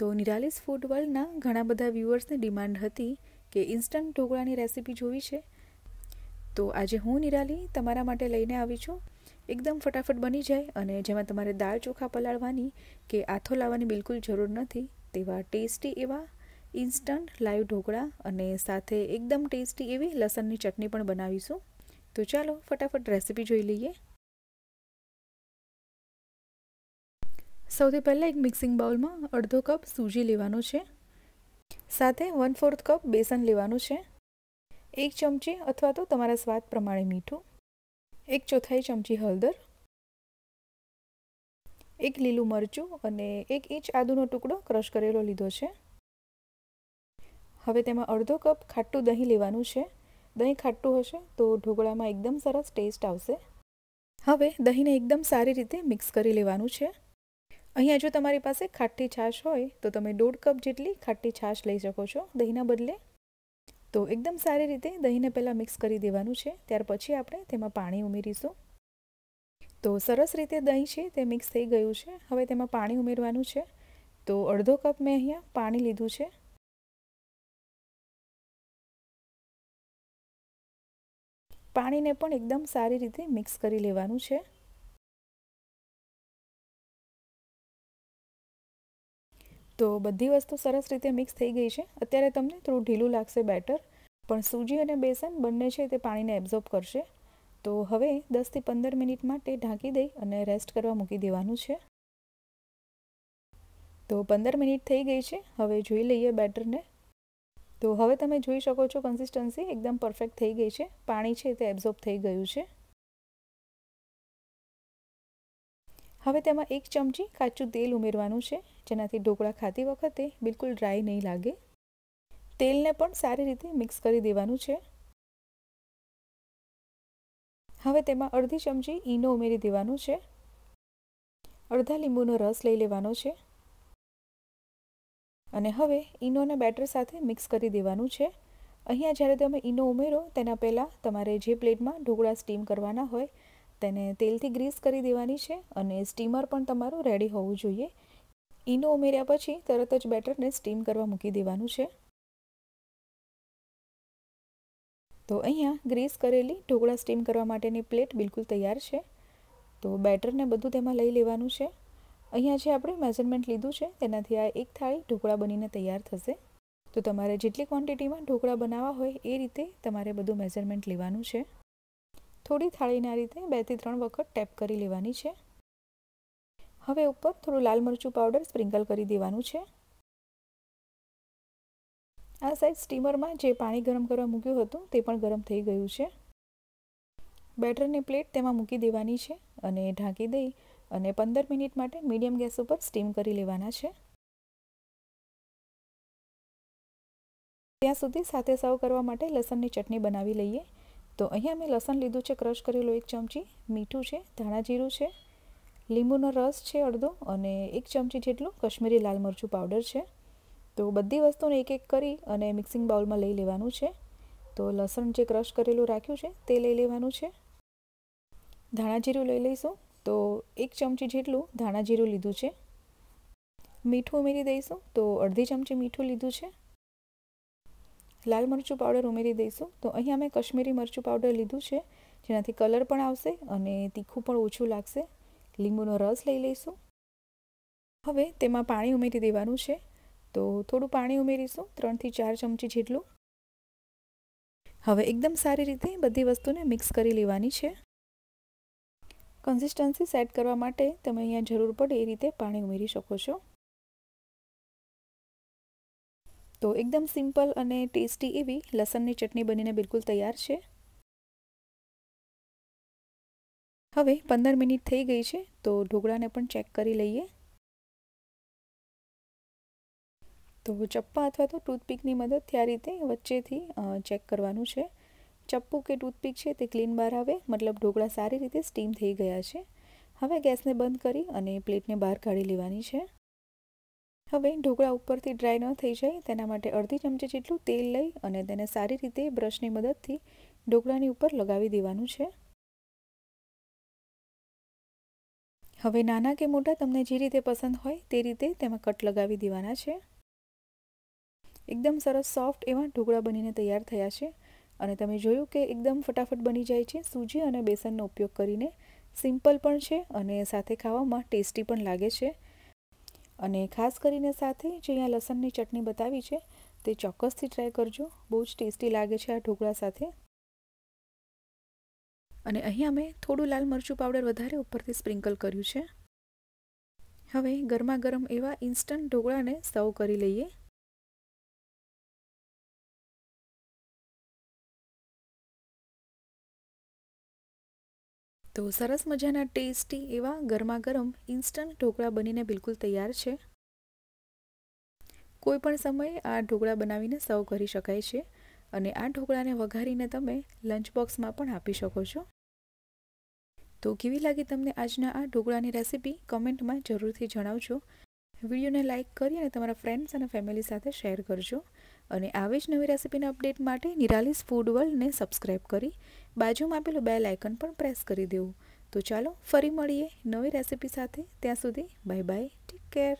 તો નિરાલિસ ફૂડ વર્લ્ડના ઘણા બધા વ્યૂઅર્સની ડિમાન્ડ હતી કે ઇન્સ્ટન્ટ ઢોકળાની રેસીપી જોવી છે તો આજે હું નિરાલી તમારા માટે લઈને આવી છું એકદમ ફટાફટ બની જાય અને જેમાં તમારે દાળ ચોખા પલાળવાની કે આથો લાવવાની બિલકુલ જરૂર નથી તેવા ટેસ્ટી એવા ઇન્સ્ટન્ટ લાઈવ ઢોકળા અને સાથે એકદમ ટેસ્ટી એવી લસણની ચટણી પણ બનાવીશું તો ચાલો ફટાફટ રેસીપી જોઈ લઈએ સૌથી પહેલાં એક મિક્સિંગ બાઉલમાં અડધો કપ સૂજી લેવાનું છે સાથે વન ફોર્થ કપ બેસન લેવાનું છે એક ચમચી અથવા તો તમારા સ્વાદ પ્રમાણે મીઠું એક ચોથાઈ ચમચી હળદર એક લીલું મરચું અને એક ઇંચ આદુનો ટુકડો ક્રશ કરેલો લીધો છે હવે તેમાં અડધો કપ ખાટું દહીં લેવાનું છે દહીં ખાટું હશે તો ઢોકળામાં એકદમ સરસ ટેસ્ટ આવશે હવે દહીંને એકદમ સારી રીતે મિક્સ કરી લેવાનું છે અહીંયા જો તમારી પાસે ખાટી છાશ હોય તો તમે દોઢ કપ જેટલી ખાટી છાશ લઈ શકો છો દહીંના બદલે તો એકદમ સારી રીતે દહીંને પહેલાં મિક્સ કરી દેવાનું છે ત્યાર પછી આપણે તેમાં પાણી ઉમેરીશું તો સરસ રીતે દહીં છે તે મિક્સ થઈ ગયું છે હવે તેમાં પાણી ઉમેરવાનું છે તો અડધો કપ મેં અહીંયા પાણી લીધું છે પાણીને પણ એકદમ સારી રીતે મિક્સ કરી લેવાનું છે તો બધી વસ્તુ સરસ રીતે મિક્સ થઈ ગઈ છે અત્યારે તમને થોડું ઢીલું લાગશે બેટર પણ સૂજી અને બેસન બંને છે તે પાણીને એબ્ઝોર્બ કરશે તો હવે દસથી પંદર મિનિટ માટે ઢાંકી દઈ અને રેસ્ટ કરવા મૂકી દેવાનું છે તો પંદર મિનિટ થઈ ગઈ છે હવે જોઈ લઈએ બેટરને તો હવે તમે જોઈ શકો છો કન્સિસ્ટન્સી એકદમ પરફેક્ટ થઈ ગઈ છે પાણી છે તે એબ્ઝોર્બ થઈ ગયું છે હવે તેમાં એક ચમચી કાચું તેલ ઉમેરવાનું છે જેનાથી ઢોકળા ખાતી વખતે બિલકુલ ડ્રાય નહીં લાગે તેલને પણ સારી રીતે મિક્સ કરી દેવાનું છે હવે તેમાં અડધી ચમચી ઈનો ઉમેરી દેવાનું છે અડધા લીંબુનો રસ લઈ લેવાનો છે અને હવે ઈનોને બેટર સાથે મિક્સ કરી દેવાનું છે અહીંયા જ્યારે તમે ઈનો ઉમેરો તેના પહેલાં તમારે જે પ્લેટમાં ઢોકળા સ્ટીમ કરવાના હોય તેને તેલથી ગ્રીસ કરી દેવાની છે અને સ્ટીમર પણ તમારું રેડી હોવું જોઈએ ઈનો ઉમેર્યા પછી તરત જ બેટરને સ્ટીમ કરવા મૂકી દેવાનું છે તો અહીંયા ગ્રીસ કરેલી ઢોકળા સ્ટીમ કરવા માટેની પ્લેટ બિલકુલ તૈયાર છે તો બેટરને બધું તેમાં લઈ લેવાનું છે અહીંયા જે આપણે મેઝરમેન્ટ લીધું છે તેનાથી આ એક થાળી ઢોકળા બનીને તૈયાર થશે તો તમારે જેટલી ક્વોન્ટિટીમાં ઢોકળા બનાવવા હોય એ રીતે તમારે બધું મેઝરમેન્ટ લેવાનું છે થોડી થાળીના આ રીતે બેથી ત્રણ વખત ટેપ કરી લેવાની છે હવે ઉપર થોડું લાલ મરચું પાવડર સ્પ્રિંકલ કરી દેવાનું છે આ સાઈડ સ્ટીમરમાં જે પાણી ગરમ કરવા મૂક્યું હતું તે પણ ગરમ થઈ ગયું છે બેટરની પ્લેટ તેમાં મૂકી દેવાની છે અને ઢાંકી દઈ અને પંદર મિનિટ માટે મીડિયમ ગેસ ઉપર સ્ટીમ કરી લેવાના છે ત્યાં સુધી સાથે સર્વ કરવા માટે લસણની ચટણી બનાવી લઈએ તો અહીંયા મેં લસણ લીધું છે ક્રશ કરેલું એક ચમચી મીઠું છે ધાણા જીરું છે લીંબુનો રસ છે અડધો અને એક ચમચી જેટલું કશ્મીરી લાલ મરચું પાવડર છે તો બધી વસ્તુને એક એક કરી અને મિક્સિંગ બાઉલમાં લઈ લેવાનું છે તો લસણ જે ક્રશ કરેલું રાખ્યું છે તે લઈ લેવાનું છે ધાણા જીરું લઈ લઈશું તો એક ચમચી જેટલું ધાણા જીરું લીધું છે મીઠું ઉમેરી દઈશું તો અડધી ચમચી મીઠું લીધું છે લાલ મરચું પાવડર ઉમેરી દઈશું તો અહીં અમે કશ્મીરી મરચું પાવડર લીધું છે જેનાથી કલર પણ આવશે અને તીખું પણ ઓછું લાગશે લીંબુનો રસ લઈ લઈશું હવે તેમાં પાણી ઉમેરી દેવાનું છે તો થોડું પાણી ઉમેરીશું ત્રણથી ચાર ચમચી જેટલું હવે એકદમ સારી રીતે બધી વસ્તુને મિક્સ કરી લેવાની છે કન્સિસ્ટન્સી સેટ કરવા માટે તમે અહીંયા જરૂર પડે એ રીતે પાણી ઉમેરી શકો છો તો એકદમ સિમ્પલ અને ટેસ્ટી એવી લસણની ચટણી બનીને બિલકુલ તૈયાર છે હવે પંદર મિનિટ થઈ ગઈ છે તો ઢોકળાને પણ ચેક કરી લઈએ તો ચપ્પા અથવા તો ટૂથપીકની મદદથી આ રીતે વચ્ચેથી ચેક કરવાનું છે ચપ્પુ કે ટૂથપીક છે તે ક્લીન બહાર આવે મતલબ ઢોકળા સારી રીતે સ્ટીમ થઈ ગયા છે હવે ગેસને બંધ કરી અને પ્લેટને બહાર કાઢી લેવાની છે હવે ઢોકળા ઉપરથી ડ્રાય ન થઈ જાય તેના માટે અડધી ચમચી જેટલું તેલ લઈ અને તેને સારી રીતે બ્રશની મદદથી ઢોકળાની ઉપર લગાવી દેવાનું છે હવે નાના કે મોટા તમને જે રીતે પસંદ હોય તે રીતે તેમાં કટ લગાવી દેવાના છે એકદમ સરસ સોફ્ટ એવા ઢોકળા બનીને તૈયાર થયા છે અને તમે જોયું કે એકદમ ફટાફટ બની જાય છે સૂજી અને બેસનનો ઉપયોગ કરીને સિમ્પલ પણ છે અને સાથે ખાવામાં ટેસ્ટી પણ લાગે છે અને ખાસ કરીને સાથે જે અહીંયા લસણની ચટણી બતાવી છે તે ચોક્કસથી ટ્રાય કરજો બહુ જ ટેસ્ટી લાગે છે આ ઢોકળા સાથે અને અહીંયા મેં થોડું લાલ મરચું પાવડર વધારે ઉપરથી સ્પ્રિંકલ કર્યું છે હવે ગરમા ગરમ એવા ઇન્સ્ટન્ટ ઢોકળાને સર્વ કરી લઈએ તો સરસ મજાના ટેસ્ટી એવા ગરમા ગરમ ઇન્સ્ટન્ટ ઢોકળા બનીને બિલકુલ તૈયાર છે કોઈ પણ સમયે આ ઢોકળા બનાવીને સર્વ કરી શકાય છે અને આ ઢોકળાને વઘારીને તમે લંચ બોક્સમાં પણ આપી શકો છો તો કેવી લાગી તમને આજના આ ઢોકળાની રેસીપી કમેન્ટમાં જરૂરથી જણાવજો વિડીયોને લાઇક કરી અને તમારા ફ્રેન્ડ્સ અને ફેમિલી સાથે શેર કરજો અને આવી જ નવી રેસીપીના અપડેટ માટે નિરાલીસ ફૂડ વર્લ્ડને સબસ્ક્રાઈબ કરી બાજુમાં આપેલું બેલ આઇકન પણ પ્રેસ કરી દેવું તો ચાલો ફરી મળીએ નવી રેસીપી સાથે ત્યાં સુધી બાય બાય ટેક કેર